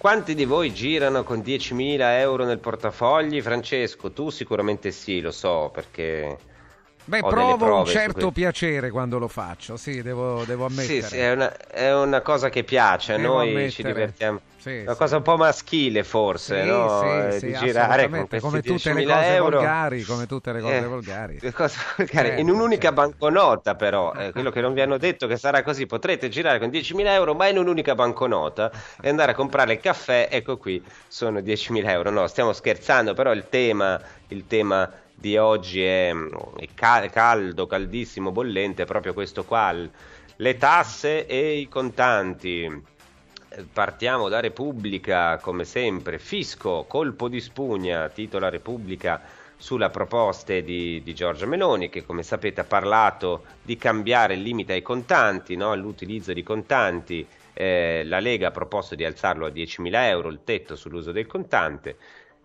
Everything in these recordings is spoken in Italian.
Quanti di voi girano con 10.000 euro nel portafogli? Francesco, tu sicuramente sì, lo so, perché Beh, provo un certo piacere quando lo faccio, sì, devo, devo ammettere. Sì, sì è, una, è una, cosa che piace, devo noi ammettere. ci divertiamo. Sì, una sì. cosa un po' maschile forse, sì, no? sì, eh, di girare con come tutte le cose euro. volgari, come tutte le cose eh, volgari. Le cose volgari. Certo, in un'unica certo. banconota però, eh, ah, quello ah. che non vi hanno detto che sarà così, potrete girare con 10.000 euro ma in un'unica banconota e andare a comprare il caffè, ecco qui sono 10.000 euro, no stiamo scherzando però il tema, il tema di oggi è, è caldo, caldissimo, bollente, proprio questo qua, le tasse e i contanti. Partiamo da Repubblica, come sempre, fisco, colpo di spugna, titola Repubblica sulla proposta di, di Giorgia Meloni che come sapete ha parlato di cambiare il limite ai contanti, no? all'utilizzo di contanti, eh, la Lega ha proposto di alzarlo a 10.000 euro, il tetto sull'uso del contante,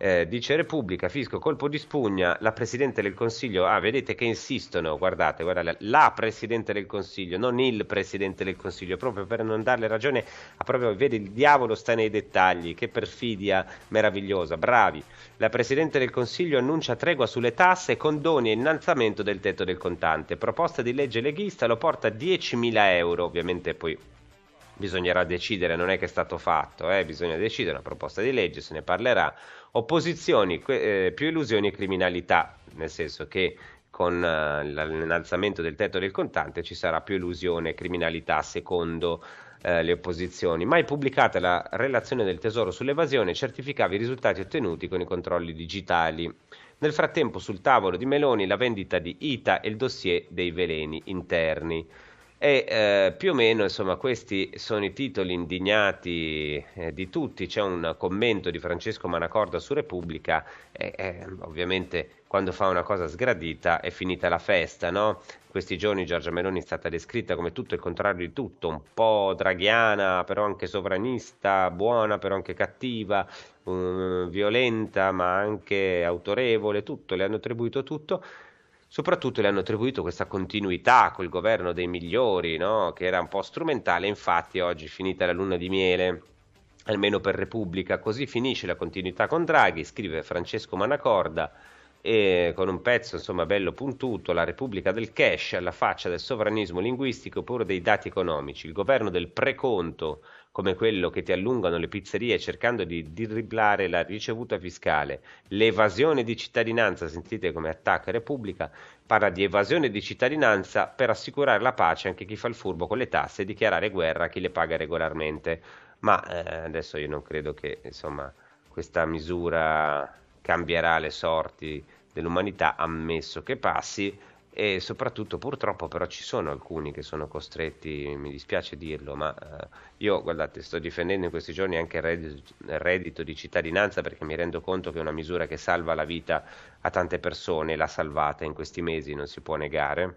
eh, dice Repubblica, Fisco, colpo di spugna, la Presidente del Consiglio, ah vedete che insistono, guardate, guardate, la Presidente del Consiglio, non il Presidente del Consiglio, proprio per non darle ragione, a proprio, vedi il diavolo sta nei dettagli, che perfidia meravigliosa, bravi. La Presidente del Consiglio annuncia tregua sulle tasse, condoni e innalzamento del tetto del contante, proposta di legge leghista lo porta a 10.000 euro, ovviamente poi bisognerà decidere, non è che è stato fatto, eh, bisogna decidere una proposta di legge, se ne parlerà. Opposizioni, eh, più illusioni e criminalità, nel senso che con eh, l'innalzamento del tetto del contante ci sarà più illusione e criminalità secondo eh, le opposizioni. Mai pubblicata la relazione del Tesoro sull'evasione certificava i risultati ottenuti con i controlli digitali. Nel frattempo sul tavolo di Meloni la vendita di Ita e il dossier dei veleni interni. E eh, più o meno, insomma, questi sono i titoli indignati eh, di tutti. C'è un commento di Francesco Manacorda su Repubblica. Eh, ovviamente, quando fa una cosa sgradita è finita la festa, no? Questi giorni Giorgia Meloni è stata descritta come tutto il contrario di tutto, un po' draghiana, però anche sovranista, buona, però anche cattiva, um, violenta, ma anche autorevole, tutto, le hanno attribuito tutto soprattutto le hanno attribuito questa continuità col governo dei migliori, no? che era un po' strumentale, infatti oggi finita la luna di miele, almeno per Repubblica, così finisce la continuità con Draghi, scrive Francesco Manacorda, e con un pezzo insomma bello puntuto, la Repubblica del cash alla faccia del sovranismo linguistico pure dei dati economici, il governo del preconto come quello che ti allungano le pizzerie cercando di driblare la ricevuta fiscale, l'evasione di cittadinanza, sentite come attacca Repubblica, parla di evasione di cittadinanza per assicurare la pace anche chi fa il furbo con le tasse e dichiarare guerra a chi le paga regolarmente. Ma eh, adesso io non credo che insomma, questa misura cambierà le sorti dell'umanità, ammesso che passi, e soprattutto purtroppo però ci sono alcuni che sono costretti, mi dispiace dirlo, ma eh, io guardate sto difendendo in questi giorni anche il reddito, il reddito, di cittadinanza perché mi rendo conto che è una misura che salva la vita a tante persone, l'ha salvata in questi mesi, non si può negare.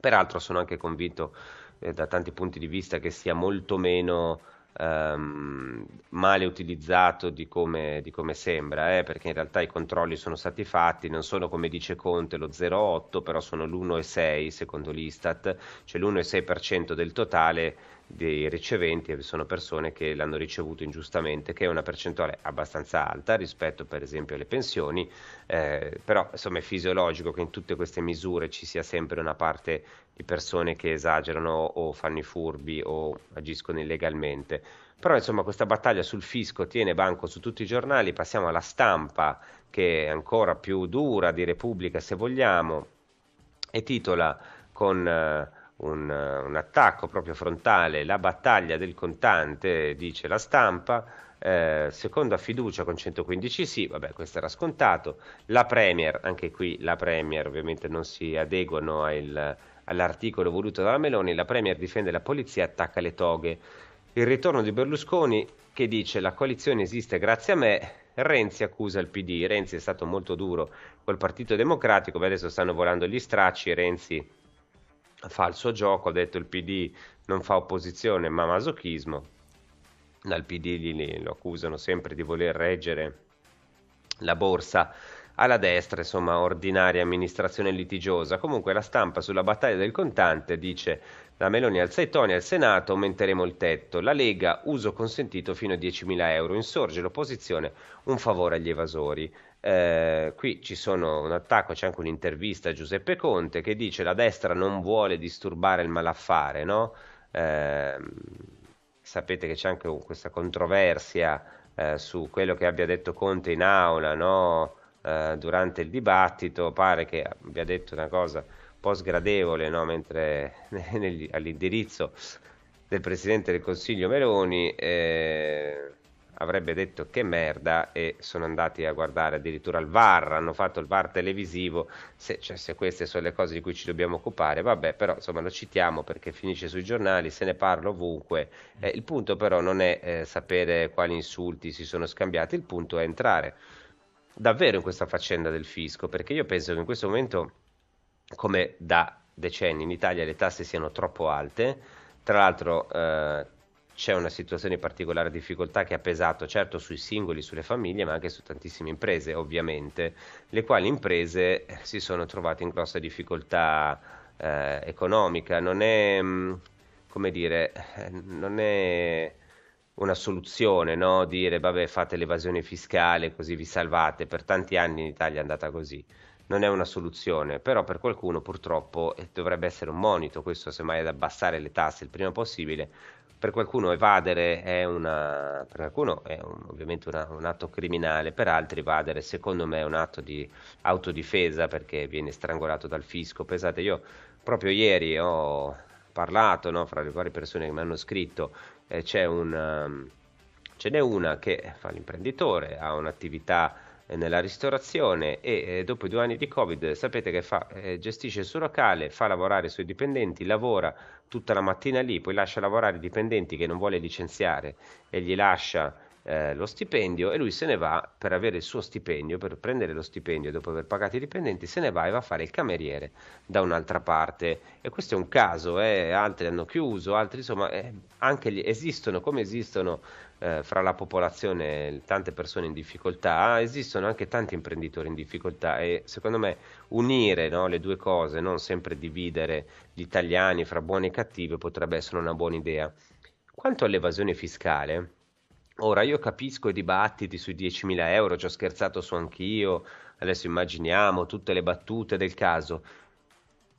Peraltro sono anche convinto eh, da tanti punti di vista che sia molto meno um, male utilizzato di come, di come sembra, eh, perché in realtà i controlli sono stati fatti, non sono come dice Conte lo 0,8, però sono l'1,6 secondo l'Istat, cioè l'1,6% del totale dei riceventi sono persone che l'hanno ricevuto ingiustamente, che è una percentuale abbastanza alta rispetto per esempio alle pensioni, eh, però insomma è fisiologico che in tutte queste misure ci sia sempre una parte di persone che esagerano o fanno i furbi o agiscono illegalmente. Però insomma questa battaglia sul fisco tiene banco su tutti i giornali, passiamo alla stampa che è ancora più dura di Repubblica se vogliamo e titola con... Eh, un, eh, un, attacco proprio frontale, la battaglia del contante, dice la stampa. Eh, seconda fiducia con 115 sì, vabbè questo era scontato. La Premier, anche qui la Premier ovviamente non si adeguano al, all'articolo voluto dalla Meloni, la Premier difende la polizia e attacca le toghe. Il ritorno di Berlusconi che dice la coalizione esiste grazie a me, Renzi accusa il PD, Renzi è stato molto duro col Partito Democratico, beh, adesso stanno volando gli stracci, Renzi fa il suo gioco, ha detto il PD non fa opposizione ma masochismo, dal PD lo accusano sempre di voler reggere la borsa alla destra, insomma, ordinaria amministrazione litigiosa. Comunque la stampa sulla battaglia del contante dice la Meloni alza i toni al Senato, aumenteremo il tetto. La Lega, uso consentito fino a 10.000 euro. Insorge l'opposizione, un favore agli evasori. Eh, qui ci sono un attacco, c'è anche un'intervista a Giuseppe Conte che dice la destra non vuole disturbare il malaffare, no? Eh, sapete che c'è anche questa controversia eh, su quello che abbia detto Conte in aula, no? Eh, durante il dibattito, pare che abbia detto una cosa un po' sgradevole, no? mentre negli, all'indirizzo del Presidente del Consiglio Meloni eh, avrebbe detto che merda e sono andati a guardare addirittura il VAR, hanno fatto il VAR televisivo, se, cioè, se queste sono le cose di cui ci dobbiamo occupare, vabbè però insomma lo citiamo perché finisce sui giornali, se ne parla ovunque, eh, il punto però non è eh, sapere quali insulti si sono scambiati, il punto è entrare davvero in questa faccenda del fisco, perché io penso che in questo momento, come da decenni in Italia, le tasse siano troppo alte, tra l'altro eh, c'è una situazione di particolare difficoltà che ha pesato certo sui singoli, sulle famiglie, ma anche su tantissime imprese, ovviamente, le quali imprese si sono trovate in grossa difficoltà eh, economica. Non è, mm, come dire, eh, non è una soluzione, no? dire vabbè fate l'evasione fiscale così vi salvate, per tanti anni in Italia è andata così, non è una soluzione, però per qualcuno purtroppo eh, dovrebbe essere un monito, questo semmai ad abbassare le tasse il prima possibile, per qualcuno evadere è, una, per qualcuno è un, ovviamente una, un atto criminale, per altri evadere secondo me è un atto di autodifesa perché viene strangolato dal fisco, pensate io proprio ieri ho parlato no, fra le varie persone che mi hanno scritto eh, c'è una, um, ce n'è una che fa l'imprenditore, ha un'attività eh, nella ristorazione e eh, dopo due anni di Covid sapete che fa, eh, gestisce il suo locale, fa lavorare i suoi dipendenti, lavora tutta la mattina lì, poi lascia lavorare i dipendenti che non vuole licenziare e gli lascia eh, lo stipendio e lui se ne va per avere il suo stipendio, per prendere lo stipendio dopo aver pagato i dipendenti, se ne va e va a fare il cameriere da un'altra parte. E questo è un caso, eh, altri hanno chiuso, altri insomma, eh, anche gli, esistono come esistono eh, fra la popolazione tante persone in difficoltà, esistono anche tanti imprenditori in difficoltà e secondo me unire no, le due cose, non sempre dividere gli italiani fra buoni e cattivi potrebbe essere una buona idea. Quanto all'evasione fiscale, Ora, io capisco i dibattiti sui 10.000 euro, ci ho scherzato su anch'io, adesso immaginiamo tutte le battute del caso,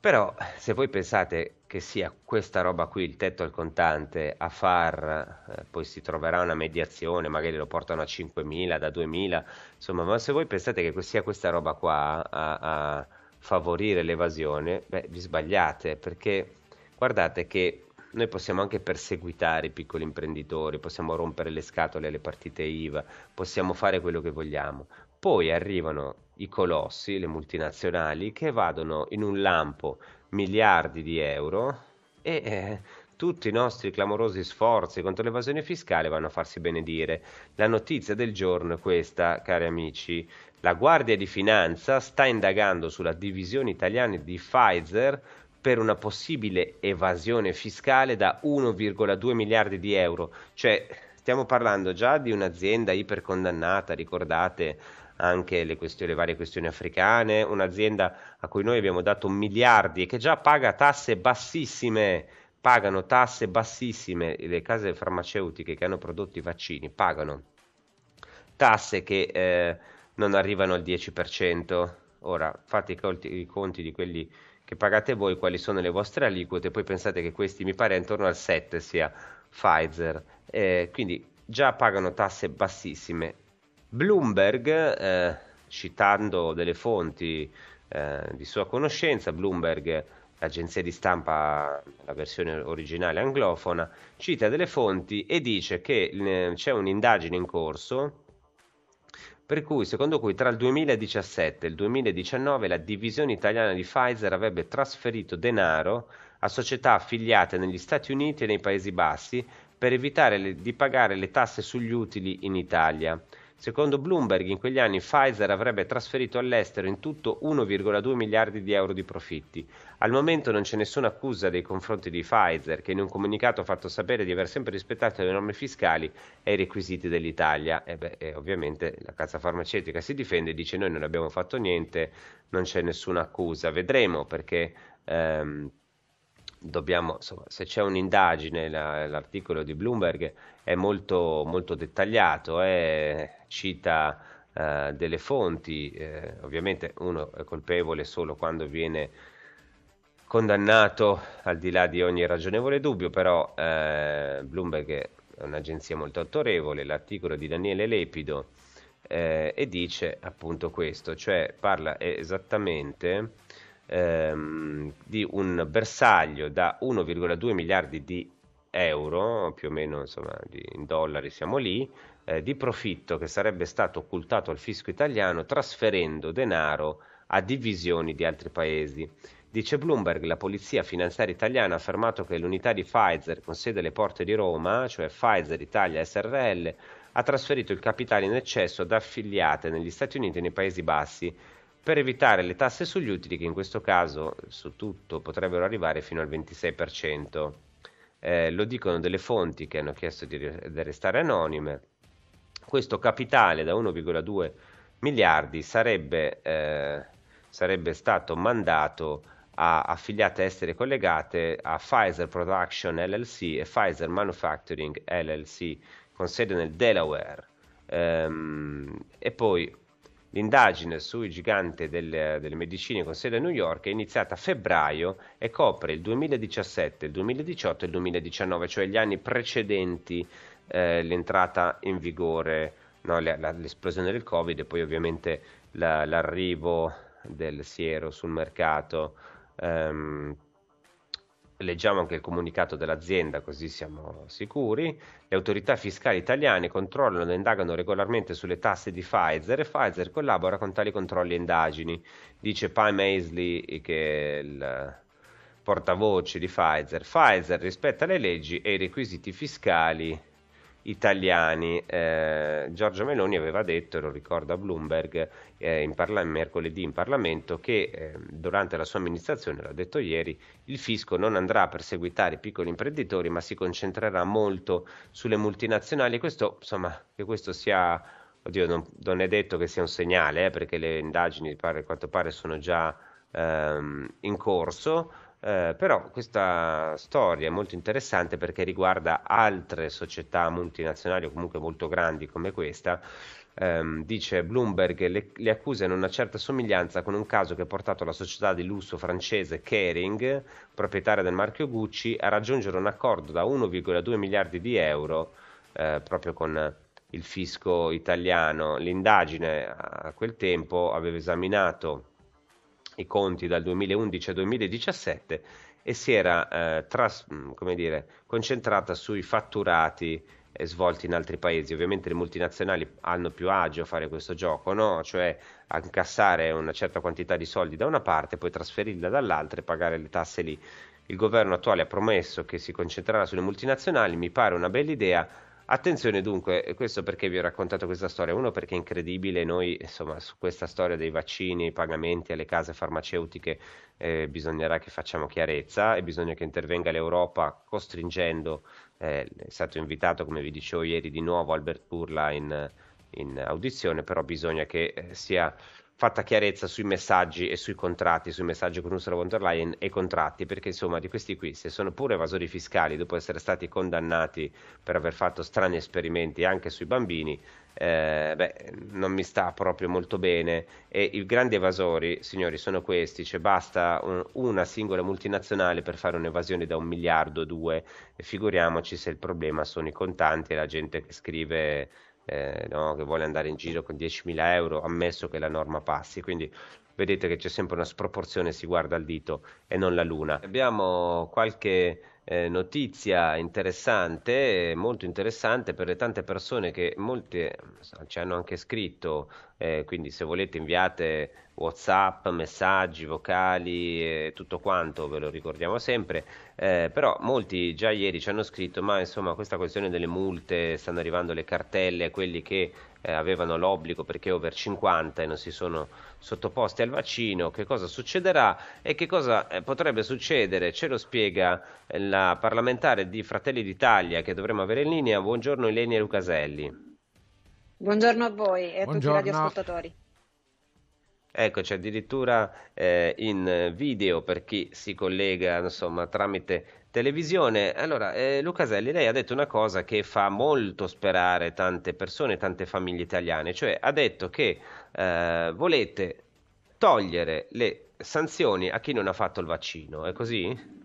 però se voi pensate che sia questa roba qui, il tetto al contante, a far, eh, poi si troverà una mediazione, magari lo portano a 5.000, da 2.000, insomma, ma se voi pensate che sia questa roba qua a, a favorire l'evasione, beh, vi sbagliate, perché guardate che noi possiamo anche perseguitare i piccoli imprenditori, possiamo rompere le scatole alle partite IVA, possiamo fare quello che vogliamo. Poi arrivano i colossi, le multinazionali, che vadono in un lampo miliardi di euro e eh, tutti i nostri clamorosi sforzi contro l'evasione fiscale vanno a farsi benedire. La notizia del giorno è questa, cari amici. La Guardia di Finanza sta indagando sulla divisione italiana di Pfizer per una possibile evasione fiscale da 1,2 miliardi di euro, cioè stiamo parlando già di un'azienda ipercondannata, ricordate anche le, questioni, le varie questioni africane, un'azienda a cui noi abbiamo dato miliardi e che già paga tasse bassissime pagano tasse bassissime, le case farmaceutiche che hanno prodotto i vaccini pagano tasse che eh, non arrivano al 10%. Ora fate i conti, di quelli che pagate voi, quali sono le vostre aliquote, poi pensate che questi mi pare intorno al 7 sia Pfizer, eh, quindi già pagano tasse bassissime. Bloomberg, eh, citando delle fonti eh, di sua conoscenza, Bloomberg, l'agenzia di stampa, la versione originale anglofona, cita delle fonti e dice che eh, c'è un'indagine in corso per cui, secondo cui tra il 2017 e il 2019 la divisione italiana di Pfizer avrebbe trasferito denaro a società affiliate negli Stati Uniti e nei Paesi Bassi per evitare le, di pagare le tasse sugli utili in Italia. Secondo Bloomberg, in quegli anni Pfizer avrebbe trasferito all'estero in tutto 1,2 miliardi di euro di profitti. Al momento non c'è nessuna accusa nei confronti di Pfizer, che in un comunicato ha fatto sapere di aver sempre rispettato le norme fiscali e i requisiti dell'Italia. E, beh, e ovviamente la casa farmaceutica si difende e dice noi non abbiamo fatto niente, non c'è nessuna accusa. Vedremo perché... Ehm, dobbiamo, insomma, se c'è un'indagine, la, l'articolo di Bloomberg è molto, molto dettagliato, eh, cita eh, delle fonti, eh, ovviamente uno è colpevole solo quando viene condannato al di là di ogni ragionevole dubbio, però eh, Bloomberg è un'agenzia molto autorevole, l'articolo di Daniele Lepido eh, e dice appunto questo, cioè parla esattamente ehm, di un bersaglio da 1,2 miliardi di euro, più o meno insomma, di, in dollari siamo lì, eh, di profitto che sarebbe stato occultato al fisco italiano trasferendo denaro a divisioni di altri paesi. Dice Bloomberg, la polizia finanziaria italiana ha affermato che l'unità di Pfizer con sede alle porte di Roma, cioè Pfizer Italia SRL, ha trasferito il capitale in eccesso da affiliate negli Stati Uniti e nei Paesi Bassi per evitare le tasse sugli utili che in questo caso su tutto potrebbero arrivare fino al 26%. Eh, lo dicono delle fonti che hanno chiesto di, di restare anonime. Questo capitale da 1,2 miliardi sarebbe, eh, sarebbe stato mandato a affiliate estere collegate a Pfizer Production LLC e Pfizer Manufacturing LLC con sede nel Delaware. Um, e poi L'indagine sui giganti delle, delle medicine con sede a New York è iniziata a febbraio e copre il 2017, il 2018 e il 2019, cioè gli anni precedenti eh, l'entrata in vigore, no, la, la, l'esplosione del Covid e poi ovviamente la, l'arrivo del siero sul mercato ehm, leggiamo anche il comunicato dell'azienda così siamo sicuri, le autorità fiscali italiane controllano e indagano regolarmente sulle tasse di Pfizer e Pfizer collabora con tali controlli e indagini, dice Pam Aisley che è il portavoce di Pfizer. Pfizer rispetta le leggi e i requisiti fiscali italiani. Eh, Giorgio Meloni aveva detto, lo ricordo a Bloomberg eh, in parla- mercoledì in Parlamento, che eh, durante la sua amministrazione, l'ha detto ieri, il fisco non andrà a perseguitare i piccoli imprenditori, ma si concentrerà molto sulle multinazionali. questo, insomma, che questo sia... Oddio, non, non è detto che sia un segnale, eh, perché le indagini, a quanto pare, sono già ehm, in corso eh, però questa storia è molto interessante perché riguarda altre società multinazionali o comunque molto grandi come questa. Ehm, dice Bloomberg le, le accuse hanno una certa somiglianza con un caso che ha portato la società di lusso francese Kering, proprietaria del marchio Gucci, a raggiungere un accordo da 1,2 miliardi di euro eh, proprio con il fisco italiano. L'indagine a quel tempo aveva esaminato i conti dal 2011 al 2017 e si era eh, tras, mm, dire, concentrata sui fatturati eh, svolti in altri paesi. Ovviamente le multinazionali hanno più agio a fare questo gioco, no? cioè a incassare una certa quantità di soldi da una parte, poi trasferirla dall'altra e pagare le tasse lì. Il governo attuale ha promesso che si concentrerà sulle multinazionali, mi pare una bella idea, Attenzione dunque, questo perché vi ho raccontato questa storia? Uno perché è incredibile, noi insomma su questa storia dei vaccini, i pagamenti alle case farmaceutiche eh, bisognerà che facciamo chiarezza e bisogna che intervenga l'Europa costringendo, eh, è stato invitato come vi dicevo ieri di nuovo Albert Burla in, in audizione, però bisogna che eh, sia fatta chiarezza sui messaggi e sui contratti, sui messaggi con Ursula von der Leyen e contratti, perché insomma di questi qui, se sono pure evasori fiscali dopo essere stati condannati per aver fatto strani esperimenti anche sui bambini, eh, beh, non mi sta proprio molto bene. E i grandi evasori, signori, sono questi: cioè basta un, una singola multinazionale per fare un'evasione da un miliardo o due. E figuriamoci se il problema sono i contanti e la gente che scrive eh, no, che vuole andare in giro con 10.000 euro, ammesso che la norma passi. Quindi vedete che c'è sempre una sproporzione, si guarda il dito e non la luna. Abbiamo qualche eh, notizia interessante, molto interessante per le tante persone che molte eh, ci hanno anche scritto, eh, quindi se volete inviate Whatsapp, messaggi, vocali, eh, tutto quanto, ve lo ricordiamo sempre, eh, però molti già ieri ci hanno scritto, ma insomma questa questione delle multe, stanno arrivando le cartelle, quelli che eh, avevano l'obbligo perché over 50 e non si sono sottoposti al vaccino, che cosa succederà e che cosa eh, potrebbe succedere. Ce lo spiega eh, la parlamentare di Fratelli d'Italia che dovremmo avere in linea. Buongiorno Ilenia Lucaselli. Buongiorno a voi e a Buongiorno. tutti i radioascoltatori. Eccoci addirittura eh, in video per chi si collega insomma, tramite televisione. Allora, eh, Lucaselli, lei ha detto una cosa che fa molto sperare tante persone, tante famiglie italiane, cioè ha detto che eh, volete togliere le sanzioni a chi non ha fatto il vaccino, è così?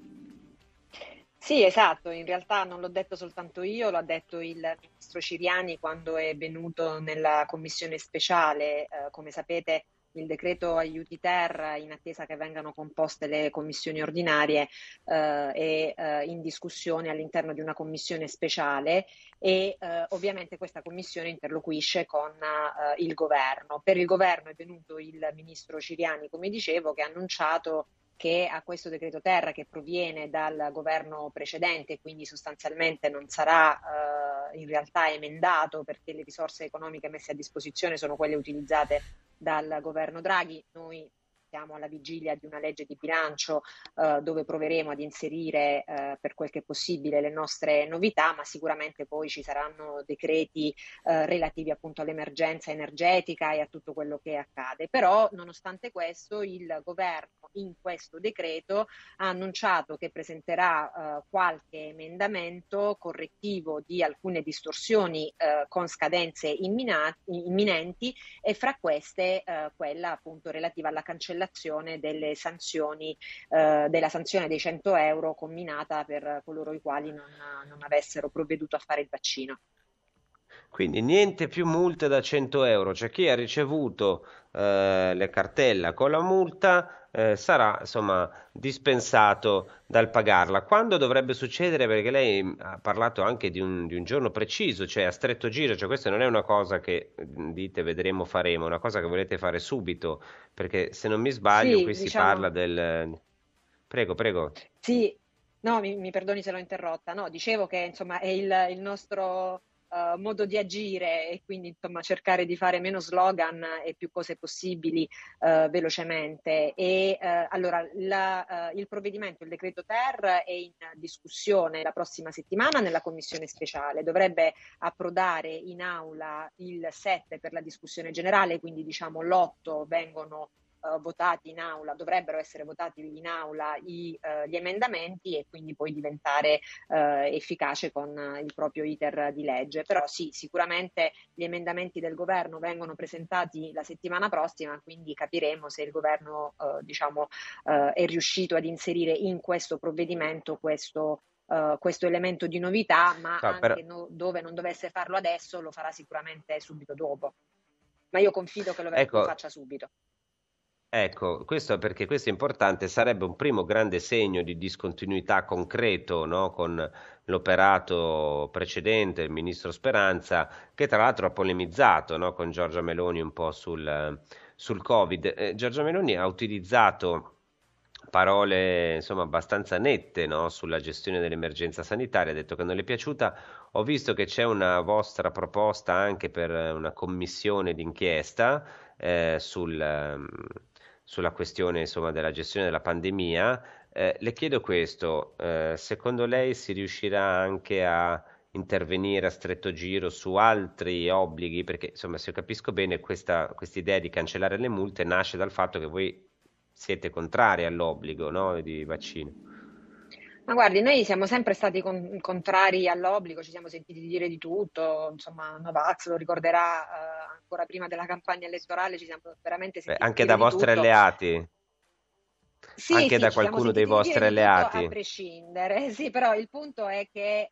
Sì, esatto, in realtà non l'ho detto soltanto io, l'ha detto il ministro Ciriani quando è venuto nella commissione speciale, eh, come sapete il decreto aiuti terra in attesa che vengano composte le commissioni ordinarie eh, e eh, in discussione all'interno di una commissione speciale e eh, ovviamente questa commissione interloquisce con eh, il governo. Per il governo è venuto il ministro Ciriani, come dicevo, che ha annunciato che a questo decreto terra che proviene dal governo precedente, e quindi sostanzialmente non sarà eh, in realtà emendato perché le risorse economiche messe a disposizione sono quelle utilizzate dal governo Draghi. Noi siamo alla vigilia di una legge di bilancio eh, dove proveremo ad inserire eh, per quel che è possibile le nostre novità, ma sicuramente poi ci saranno decreti eh, relativi appunto all'emergenza energetica e a tutto quello che accade. Però, nonostante questo, il governo in questo decreto ha annunciato che presenterà eh, qualche emendamento correttivo di alcune distorsioni eh, con scadenze imminenti e fra queste eh, quella appunto relativa alla cancellazione cancellazione delle sanzioni, eh, della sanzione dei 100 euro comminata per coloro i quali non, non avessero provveduto a fare il vaccino. Quindi niente più multe da 100 euro, cioè chi ha ricevuto eh, la cartella con la multa eh, sarà insomma dispensato dal pagarla. Quando dovrebbe succedere? Perché lei mm, ha parlato anche di un, di un, giorno preciso, cioè a stretto giro, cioè questa non è una cosa che mm, dite vedremo faremo, è una cosa che volete fare subito, perché se non mi sbaglio sì, qui diciamo... si parla del... Prego, prego. Sì, no, mi, mi, perdoni se l'ho interrotta, no, dicevo che insomma è il, il nostro eh, modo di agire e quindi insomma, cercare di fare meno slogan e più cose possibili uh, velocemente. E, uh, allora, la, il provvedimento, il decreto Ter, è in discussione la prossima settimana nella commissione speciale. Dovrebbe approdare in aula il 7 per la discussione generale, quindi diciamo l'8 vengono eh, votati in aula, dovrebbero essere votati in aula i, eh, gli emendamenti e quindi poi diventare eh, efficace con eh, il proprio iter di legge. Però sì, sicuramente gli emendamenti del governo vengono presentati la settimana prossima, quindi capiremo se il governo eh, diciamo, eh, è riuscito ad inserire in questo provvedimento questo Uh, questo elemento di novità, ma no, per... no, dove non dovesse farlo adesso lo farà sicuramente subito dopo. Ma io confido che lo, ecco, lo faccia subito. Ecco, questo perché questo è importante, sarebbe un primo grande segno di discontinuità concreto, no? con l'operato precedente, il ministro Speranza, che tra l'altro ha polemizzato no? con Giorgia Meloni un po' sul, sul Covid. Eh, Giorgia Meloni ha utilizzato parole insomma abbastanza nette no? sulla gestione dell'emergenza sanitaria, ha detto che non le è piaciuta. Ho visto che c'è una vostra proposta anche per una commissione d'inchiesta eh, sul sulla questione insomma, della gestione della pandemia, eh, le chiedo questo, eh, secondo lei si riuscirà anche a intervenire a stretto giro su altri obblighi? Perché insomma, se capisco bene, questa idea di cancellare le multe nasce dal fatto che voi siete contrari all'obbligo no, di vaccino. Ma guardi, noi siamo sempre stati con- contrari all'obbligo, ci siamo sentiti dire di tutto, insomma, Novax lo ricorderà eh, ancora prima della campagna elettorale, ci siamo veramente sentiti Beh, anche da vostri tutto. alleati. Sì, anche sì, da qualcuno dei vostri alleati. A prescindere, sì, però il punto è che eh,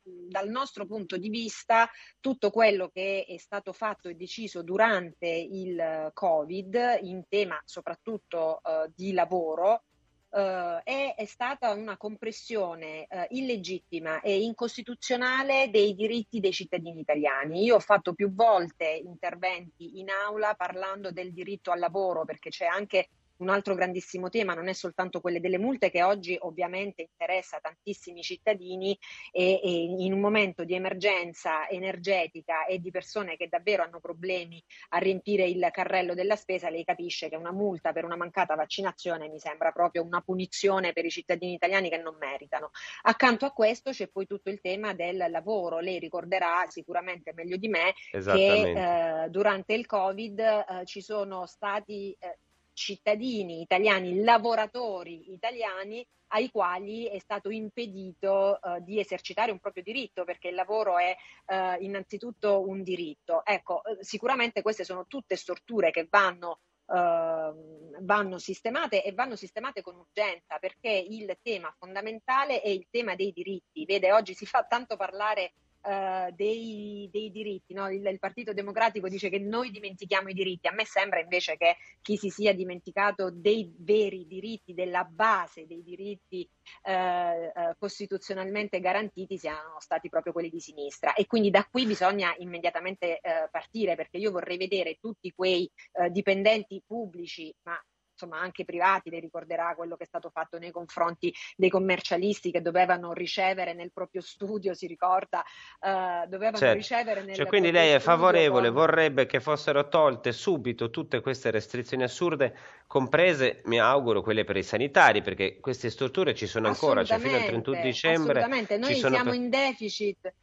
dal nostro punto di vista tutto quello che è stato fatto e deciso durante il eh, Covid in tema soprattutto eh, di lavoro eh, è, è, stata una compressione eh, illegittima e incostituzionale dei diritti dei cittadini italiani. Io ho fatto più volte interventi in aula parlando del diritto al lavoro perché c'è anche un altro grandissimo tema non è soltanto quelle delle multe che oggi ovviamente interessa tantissimi cittadini e, e in un momento di emergenza energetica e di persone che davvero hanno problemi a riempire il carrello della spesa, lei capisce che una multa per una mancata vaccinazione mi sembra proprio una punizione per i cittadini italiani che non meritano. Accanto a questo c'è poi tutto il tema del lavoro, lei ricorderà sicuramente meglio di me che eh, durante il Covid eh, ci sono stati eh, cittadini italiani, lavoratori italiani ai quali è stato impedito eh, di esercitare un proprio diritto perché il lavoro è eh, innanzitutto un diritto. Ecco, eh, sicuramente queste sono tutte storture che vanno Uh, vanno sistemate e vanno sistemate con urgenza perché il tema fondamentale è il tema dei diritti. Vede, oggi si fa tanto parlare eh, dei, dei, diritti. No? Il, il, Partito Democratico dice che noi dimentichiamo i diritti. A me sembra invece che chi si sia dimenticato dei veri diritti, della base dei diritti eh, eh costituzionalmente garantiti, siano stati proprio quelli di sinistra. E quindi da qui bisogna immediatamente eh, partire, perché io vorrei vedere tutti quei eh, dipendenti pubblici, ma insomma anche privati, le ricorderà quello che è stato fatto nei confronti dei commercialisti che dovevano ricevere nel proprio studio, si ricorda, eh, dovevano certo. ricevere nel cioè, quindi lei è favorevole, con... vorrebbe che fossero tolte subito tutte queste restrizioni assurde, comprese, mi auguro, quelle per i sanitari, perché queste strutture ci sono ancora, cioè fino al 31 dicembre. Assolutamente, noi siamo sono... in deficit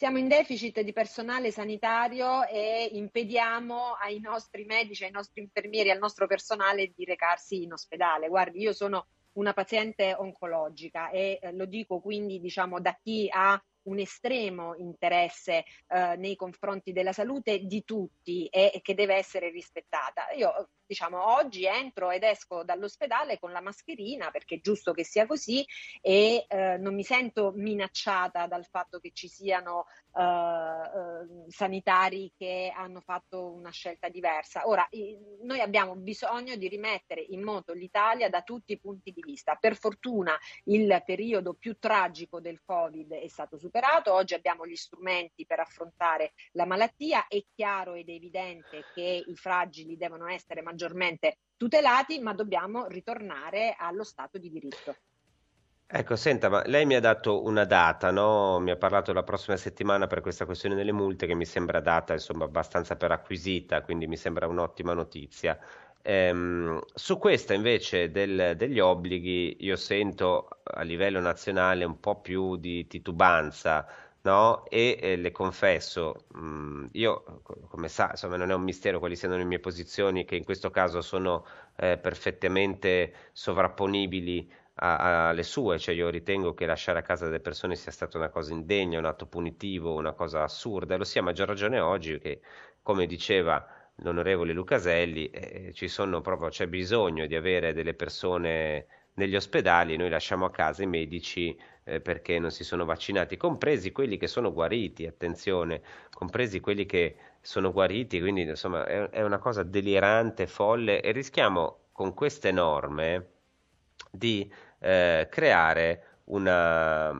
siamo in deficit di personale sanitario e impediamo ai nostri medici, ai nostri infermieri, al nostro personale di recarsi in ospedale. Guardi, io sono una paziente oncologica e eh, lo dico quindi diciamo da chi ha un estremo interesse eh, nei confronti della salute di tutti e, e, che deve essere rispettata. Io diciamo oggi entro ed esco dall'ospedale con la mascherina perché è giusto che sia così e eh, non mi sento minacciata dal fatto che ci siano eh, eh sanitari che hanno fatto una scelta diversa. Ora noi abbiamo bisogno di rimettere in moto l'Italia da tutti i punti di vista. Per fortuna il periodo più tragico del Covid è stato superato, oggi abbiamo gli strumenti per affrontare la malattia, è chiaro ed evidente che i fragili devono essere maggiormente tutelati, ma dobbiamo ritornare allo Stato di diritto. Ecco, senta, ma lei mi ha dato una data, no? Mi ha parlato la prossima settimana per questa questione delle multe che mi sembra data, insomma, abbastanza per acquisita, quindi mi sembra un'ottima notizia. Ehm, su questa invece del, degli obblighi io sento a livello nazionale un po' più di titubanza. No? E eh, le confesso, mh, mm, io come sa, insomma, non è un mistero quali siano le mie posizioni, che in questo caso sono eh, perfettamente sovrapponibili alle sue, cioè io ritengo che lasciare a casa delle persone sia stata una cosa indegna, un atto punitivo, una cosa assurda, lo sia a maggior ragione oggi che, come diceva l'onorevole Lucaselli, eh, proprio, c'è bisogno di avere delle persone negli ospedali, noi lasciamo a casa i medici eh, perché non si sono vaccinati, compresi quelli che sono guariti, attenzione, compresi quelli che sono guariti, quindi insomma è, è una cosa delirante, folle e rischiamo con queste norme di eh, creare una,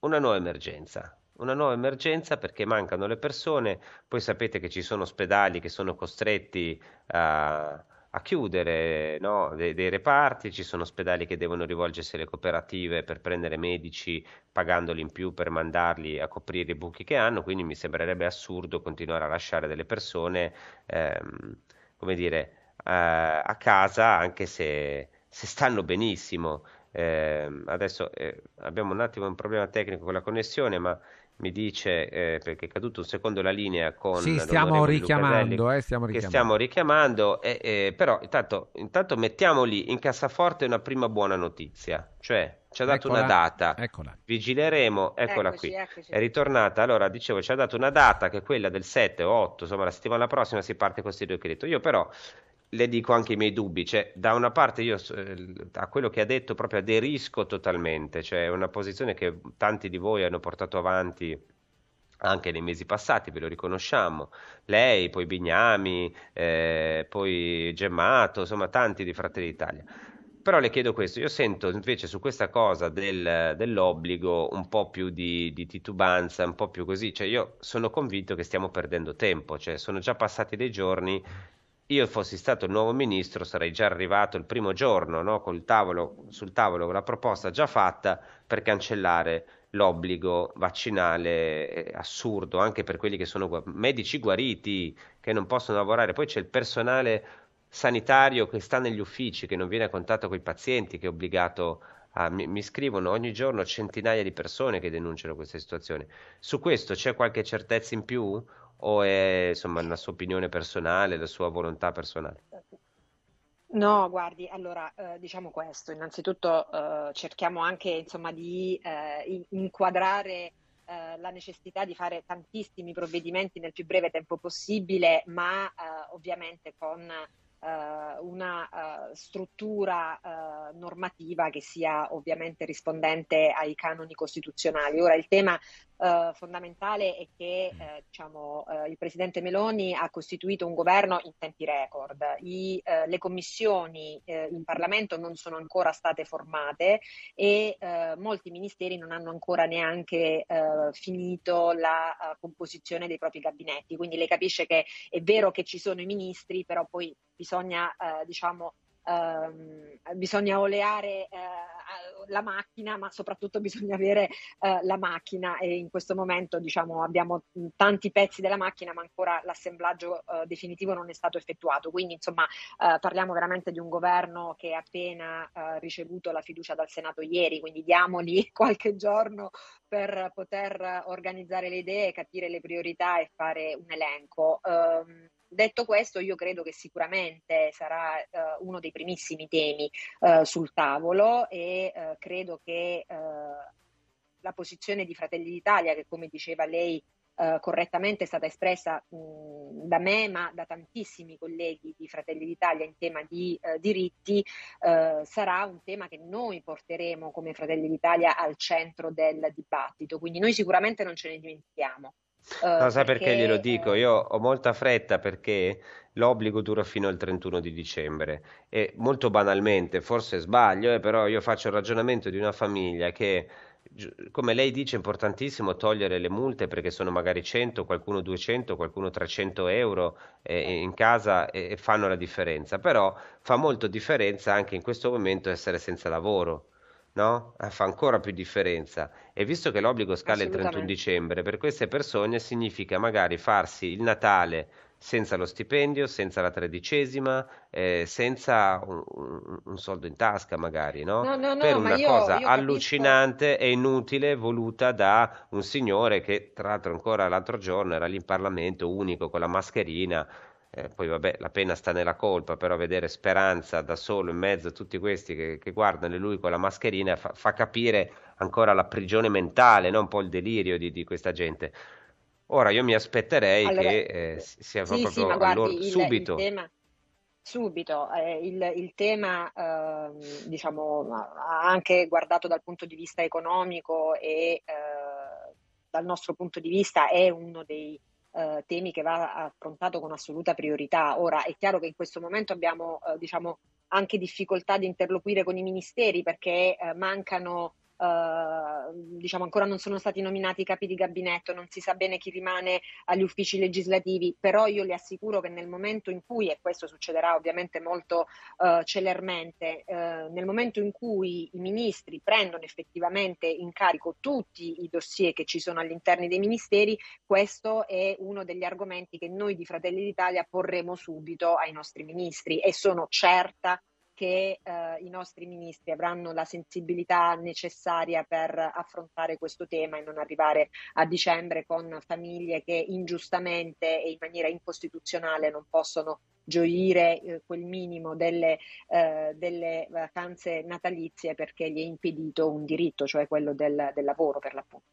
una nuova emergenza, una nuova emergenza perché mancano le persone, poi sapete che ci sono ospedali che sono costretti a, a chiudere no? dei, dei reparti, ci sono ospedali che devono rivolgersi alle cooperative per prendere medici pagandoli in più per mandarli a coprire i buchi che hanno, quindi mi sembrerebbe assurdo continuare a lasciare delle persone, ehm, come dire, eh, a casa anche se, se stanno benissimo. Eh, adesso eh, abbiamo un attimo un problema tecnico con la connessione, ma mi dice eh, perché è caduto un secondo la linea con sì, stiamo richiamando, eh, stiamo richiamando, stiamo richiamando eh, eh, però intanto, intanto, mettiamo lì in cassaforte una prima buona notizia cioè ci ha dato eccola, una data eccola. vigileremo eccola eccoci, qui eccoci. è ritornata allora dicevo ci ha dato una data che è quella del 7 o 8 insomma la settimana prossima si parte con questi due credito io però le dico anche i miei dubbi, cioè da una parte io eh, a quello che ha detto proprio aderisco totalmente, cioè è una posizione che tanti di voi hanno portato avanti anche nei mesi passati, ve lo riconosciamo, lei, poi Bignami, eh, poi Gemmato, insomma tanti di Fratelli d'Italia. Però le chiedo questo, io sento invece su questa cosa del, dell'obbligo un po' più di, di, titubanza, un po' più così, cioè io sono convinto che stiamo perdendo tempo, cioè sono già passati dei giorni io fossi stato il nuovo ministro sarei già arrivato il primo giorno no? tavolo, sul tavolo con la proposta già fatta per cancellare l'obbligo vaccinale eh, assurdo anche per quelli che sono medici guariti che non possono lavorare. Poi c'è il personale sanitario che sta negli uffici, che non viene a contatto con i pazienti, che è obbligato a... Mi, mi scrivono ogni giorno centinaia di persone che denunciano questa situazione. Su questo c'è qualche certezza in più? o è insomma una sua opinione personale, la sua volontà personale? No, guardi, allora eh, diciamo questo, innanzitutto eh, cerchiamo anche insomma, di eh, inquadrare eh, la necessità di fare tantissimi provvedimenti nel più breve tempo possibile, ma eh, ovviamente con eh, una struttura normativa che sia ovviamente rispondente ai canoni costituzionali. Ora il tema eh, fondamentale è che mm. eh, diciamo, eh, il Presidente Meloni ha costituito un governo in tempi record. I, eh, le commissioni eh, in Parlamento non sono ancora state formate e molti ministeri non hanno ancora neanche finito la composizione dei propri gabinetti. Quindi lei capisce che è vero che ci sono i ministri, però poi bisogna diciamo, Ehm, bisogna oleare eh, la macchina, ma soprattutto bisogna avere eh, la macchina e in questo momento diciamo, abbiamo tanti pezzi della macchina, ma ancora l'assemblaggio eh, definitivo non è stato effettuato. Quindi insomma eh, parliamo veramente di un governo che ha appena eh, ricevuto la fiducia dal Senato ieri, quindi diamogli qualche giorno per poter organizzare le idee, capire le priorità e fare un elenco. Um, Detto questo, io credo che sicuramente sarà uh, uno dei primissimi temi uh, sul tavolo e uh, credo che la posizione di Fratelli d'Italia, che come diceva lei correttamente è stata espressa mh, da me, ma da tantissimi colleghi di Fratelli d'Italia in tema di diritti, sarà un tema che noi porteremo come Fratelli d'Italia al centro del dibattito. Quindi noi sicuramente non ce ne dimentichiamo. Uh, no, eh, sai perché, perché glielo dico? Eh, io ho molta fretta perché l'obbligo dura fino al 31 di dicembre e molto banalmente, forse sbaglio, eh, però io faccio il ragionamento di una famiglia che come lei dice, è importantissimo togliere le multe perché sono magari 100, qualcuno 200, qualcuno 300 euro eh, in casa e, e fanno la differenza, però fa molto differenza anche in questo momento essere senza lavoro no? Eh, fa ancora più differenza. E visto che l'obbligo scala il 31 dicembre, per queste persone significa magari farsi il Natale senza lo stipendio, senza la tredicesima, eh, senza un, un, un, soldo in tasca magari, no? No, no, per una io, cosa io allucinante capisco. e inutile voluta da un signore che tra l'altro ancora l'altro giorno era lì in Parlamento unico con la mascherina eh, poi vabbè, la pena sta nella colpa, però vedere Speranza da solo in mezzo a tutti questi che, che guardano e lui con la mascherina fa, fa, capire ancora la prigione mentale, no? un po' il delirio di, di questa gente. Ora io mi aspetterei allora, che eh, sia sì, proprio sì, guardi, il, subito. Il tema, subito, eh, il, il tema eh, diciamo anche guardato dal punto di vista economico e eh, dal nostro punto di vista è uno dei eh, temi che va affrontato con assoluta priorità. Ora è chiaro che in questo momento abbiamo eh, diciamo, anche difficoltà di interloquire con i ministeri perché eh, mancano eh, diciamo ancora non sono stati nominati i capi di gabinetto, non si sa bene chi rimane agli uffici legislativi, però io le assicuro che nel momento in cui, e questo succederà ovviamente molto eh, celermente, eh, nel momento in cui i ministri prendono effettivamente in carico tutti i dossier che ci sono all'interno dei ministeri, questo è uno degli argomenti che noi di Fratelli d'Italia porremo subito ai nostri ministri e sono certa che eh, i nostri ministri avranno la sensibilità necessaria per affrontare questo tema e non arrivare a dicembre con famiglie che ingiustamente e in maniera incostituzionale non possono gioire eh, quel minimo delle, eh, delle, vacanze natalizie perché gli è impedito un diritto, cioè quello del, del lavoro per l'appunto.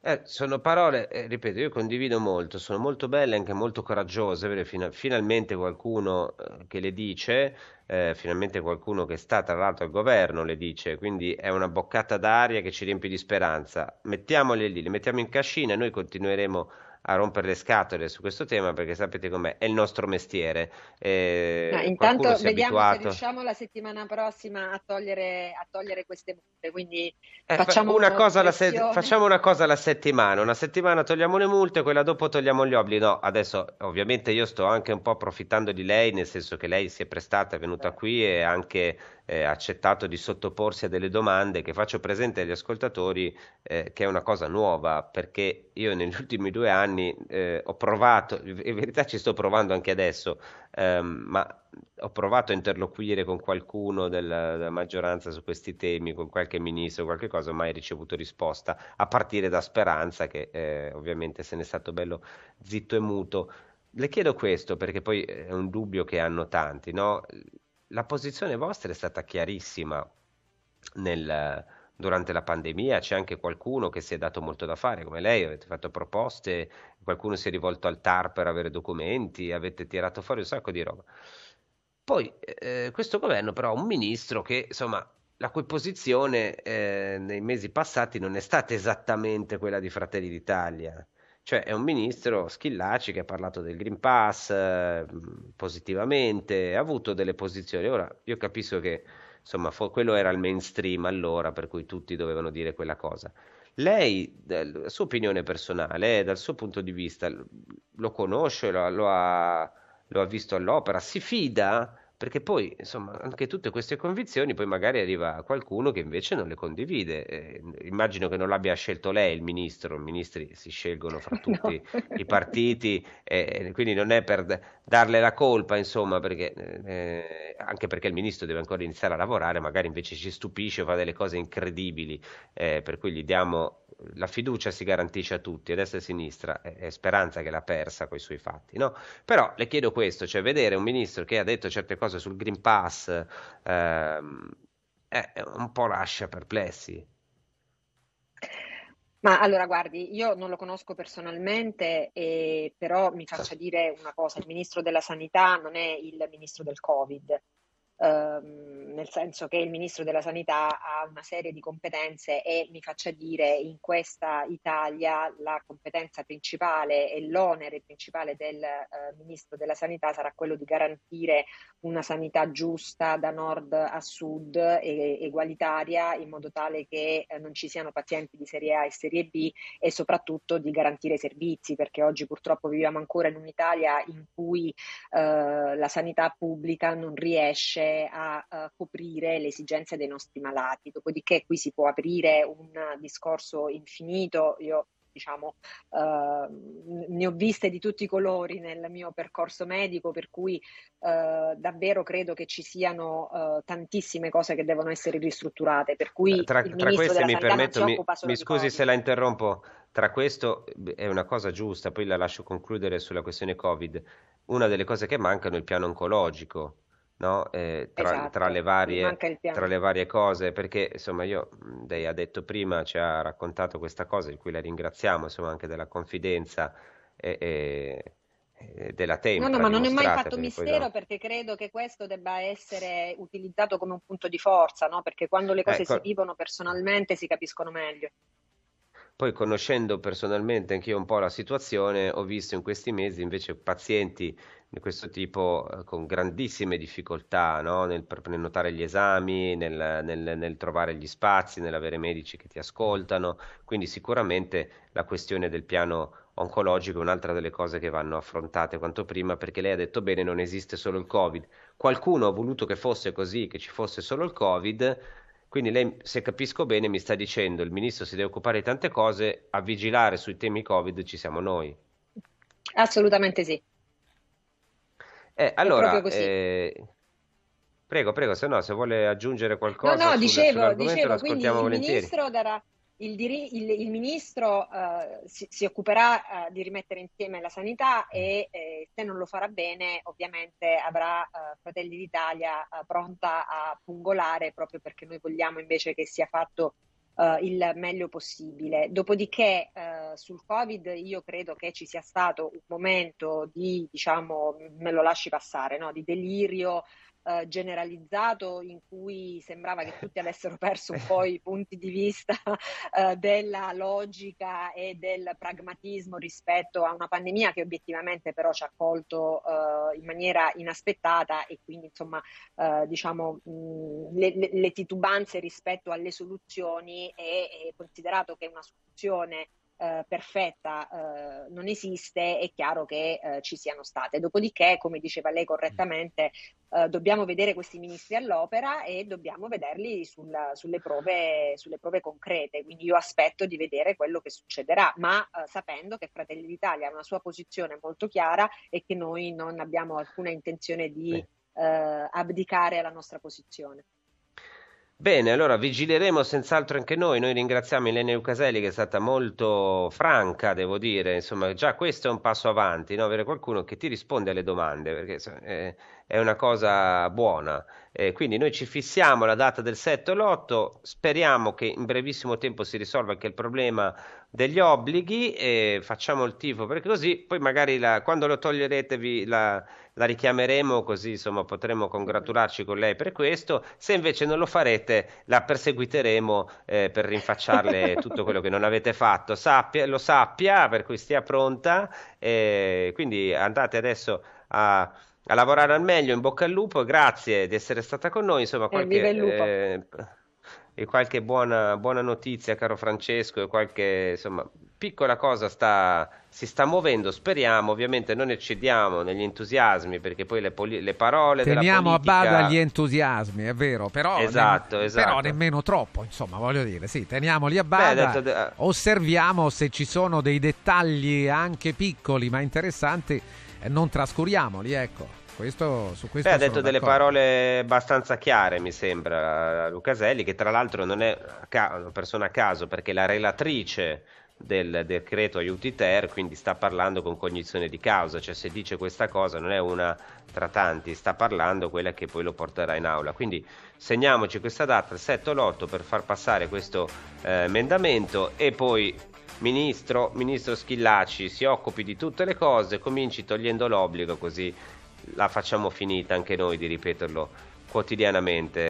Eh, sono parole, eh, ripeto, io condivido molto, sono molto belle e anche molto coraggiose, fino, finalmente qualcuno eh, che le dice, eh, finalmente qualcuno che sta tra l'altro al governo le dice, quindi è una boccata d'aria che ci riempie di speranza. Mettiamole lì, le mettiamo in cascina e noi continueremo a a rompere le scatole su questo tema perché sapete com'è, è il nostro mestiere. Eh, no, intanto vediamo abituato. se riusciamo la settimana prossima a togliere, a togliere queste multe, quindi eh, facciamo, una una se- facciamo, una cosa alla settimana, una settimana togliamo le multe, quella dopo togliamo gli obblighi. No, adesso ovviamente io sto anche un po' approfittando di lei, nel senso che lei si è prestata, è venuta qui e anche eh, accettato di sottoporsi a delle domande che faccio presente agli ascoltatori eh, che è una cosa nuova perché io negli ultimi due anni anni eh, ho provato, in verità ci sto provando anche adesso, ehm, ma ho provato a interloquire con qualcuno della, della, maggioranza su questi temi, con qualche ministro, qualche cosa, mai ricevuto risposta, a partire da Speranza, che eh, ovviamente se ne è stato bello zitto e muto. Le chiedo questo perché poi è un dubbio che hanno tanti, no? La posizione vostra è stata chiarissima nel durante la pandemia c'è anche qualcuno che si è dato molto da fare, come lei, avete fatto proposte, qualcuno si è rivolto al TAR per avere documenti, avete tirato fuori un sacco di roba. Poi eh, questo governo però ha un ministro che, insomma, la cui posizione eh, nei mesi passati non è stata esattamente quella di Fratelli d'Italia. Cioè è un ministro Schillaci che ha parlato del Green Pass eh, positivamente, ha avuto delle posizioni. Ora io capisco che insomma fo- quello era il mainstream allora per cui tutti dovevano dire quella cosa. Lei, dalla sua opinione personale, dal suo punto di vista, lo conosce, lo, lo, ha, lo ha visto all'opera, si fida perché poi insomma anche tutte queste convinzioni poi magari arriva qualcuno che invece non le condivide. Eh, immagino che non l'abbia scelto lei il ministro, i ministri si scelgono fra tutti no. i partiti, eh, quindi non è per darle la colpa insomma, perché, eh, eh, anche perché il ministro deve ancora iniziare a lavorare, magari invece ci stupisce o fa delle cose incredibili, eh, per cui gli diamo la fiducia si garantisce a tutti, a destra e a sinistra, è, Speranza che l'ha persa con i suoi fatti, no? Però le chiedo questo, cioè vedere un ministro che ha detto certe cose sul Green Pass ehm, è, un po' lascia perplessi. Ma allora guardi, io non lo conosco personalmente, eh, però mi faccia dire una cosa, il ministro della sanità non è il ministro del Covid, ehm, nel senso che il ministro della sanità ha una serie di competenze e mi faccia dire in questa Italia la competenza principale e l'onere principale del eh, ministro della sanità sarà quello di garantire una sanità giusta da nord a sud e egualitaria in modo tale che eh, non ci siano pazienti di serie A e serie B e soprattutto di garantire i servizi perché oggi purtroppo viviamo ancora in un'Italia in cui eh, la sanità pubblica non riesce a uh, coprire le esigenze dei nostri malati. Dopodiché qui si può aprire un discorso infinito. Io diciamo, uh, ne ho viste di tutti i colori nel mio percorso medico, per cui uh, davvero credo che ci siano uh, tantissime cose che devono essere ristrutturate. Per cui tra, tra queste mi permetto, mi, mi scusi se la interrompo, tra questo è una cosa giusta, poi la lascio concludere sulla questione Covid. Una delle cose che mancano è il piano oncologico no? Eh, tra, esatto, tra, le varie, tra, le varie, cose, perché insomma io, lei ha detto prima, ci ha raccontato questa cosa di cui la ringraziamo, insomma anche della confidenza e, e, e della tempra. No, no, ma non è mai fatto mistero no. perché credo che questo debba essere utilizzato come un punto di forza, no? perché quando le eh, cose eh, si vivono personalmente si capiscono meglio. Poi conoscendo personalmente anche io un po' la situazione, ho visto in questi mesi invece pazienti di questo tipo eh, con grandissime difficoltà no? nel prenotare gli esami, nel, nel, nel, trovare gli spazi, nell'avere medici che ti ascoltano. Quindi sicuramente la questione del piano oncologico è un'altra delle cose che vanno affrontate quanto prima perché lei ha detto bene non esiste solo il Covid. Qualcuno ha voluto che fosse così, che ci fosse solo il Covid quindi lei, se capisco bene, mi sta dicendo il ministro si deve occupare di tante cose, a vigilare sui temi Covid ci siamo noi. Assolutamente sì. Eh, allora, eh, prego, prego, se no, se vuole aggiungere qualcosa. No, no, sul, dicevo, dicevo quindi il ministro darà il, diri- il, il ministro eh, si, si, occuperà eh, di rimettere insieme la sanità e eh, se non lo farà bene ovviamente avrà eh, Fratelli d'Italia eh, pronta a pungolare proprio perché noi vogliamo invece che sia fatto eh, il meglio possibile. Dopodiché sul Covid io credo che ci sia stato un momento di, diciamo, me lo lasci passare, no? di delirio eh, generalizzato in cui sembrava che tutti avessero perso un po' i punti di vista eh, della logica e del pragmatismo rispetto a una pandemia che obiettivamente però ci ha colto eh, in maniera inaspettata e quindi insomma eh, diciamo mh, le, le, titubanze rispetto alle soluzioni e, e considerato che una soluzione eh, perfetta eh, non esiste, è chiaro che eh, ci siano state. Dopodiché, come diceva lei correttamente, eh, dobbiamo vedere questi ministri all'opera e dobbiamo vederli sulla, sulle, prove, sulle, prove, concrete. Quindi io aspetto di vedere quello che succederà, ma eh, sapendo che Fratelli d'Italia ha una sua posizione molto chiara e che noi non abbiamo alcuna intenzione di eh, abdicare alla nostra posizione. Bene, allora vigileremo senz'altro anche noi. Noi ringraziamo Elena Lucaselli che è stata molto franca, devo dire. Insomma, già questo è un passo avanti, no? avere qualcuno che ti risponde alle domande, perché eh, è una cosa buona. Eh, quindi noi ci fissiamo la data del 7 e l'8, speriamo che in brevissimo tempo si risolva anche il problema degli obblighi e facciamo il tifo perché così poi magari la, quando lo toglierete vi, la, la, richiameremo così insomma potremo congratularci con lei per questo, se invece non lo farete la perseguiteremo eh, per rinfacciarle tutto quello che non avete fatto, sappia, lo sappia per cui stia pronta eh, quindi andate adesso a a lavorare al meglio, in bocca al lupo, grazie di essere stata con noi, insomma eh, qualche, eh, e qualche buona, buona, notizia caro Francesco e qualche insomma, piccola cosa sta, si sta muovendo, speriamo, ovviamente non eccediamo negli entusiasmi perché poi le, poli- le parole... Teniamo politica... a bada gli entusiasmi, è vero, però, esatto, ne- esatto. però nemmeno troppo, insomma voglio dire, sì, teniamoli a bada, Beh, detto... osserviamo se ci sono dei dettagli anche piccoli ma interessanti, non trascuriamoli, ecco. Questo, su questo Beh, ha detto delle parole abbastanza chiare, mi sembra, Lucaselli, che tra l'altro non è una persona a caso perché la relatrice del decreto aiuti ter, quindi sta parlando con cognizione di causa, cioè se dice questa cosa non è una tra tanti, sta parlando quella che poi lo porterà in aula. Quindi segniamoci questa data, il 7 o l'8, per far passare questo eh, emendamento e poi Ministro, ministro Schillaci, si occupi di tutte le cose, cominci togliendo l'obbligo così la facciamo finita anche noi di ripeterlo quotidianamente.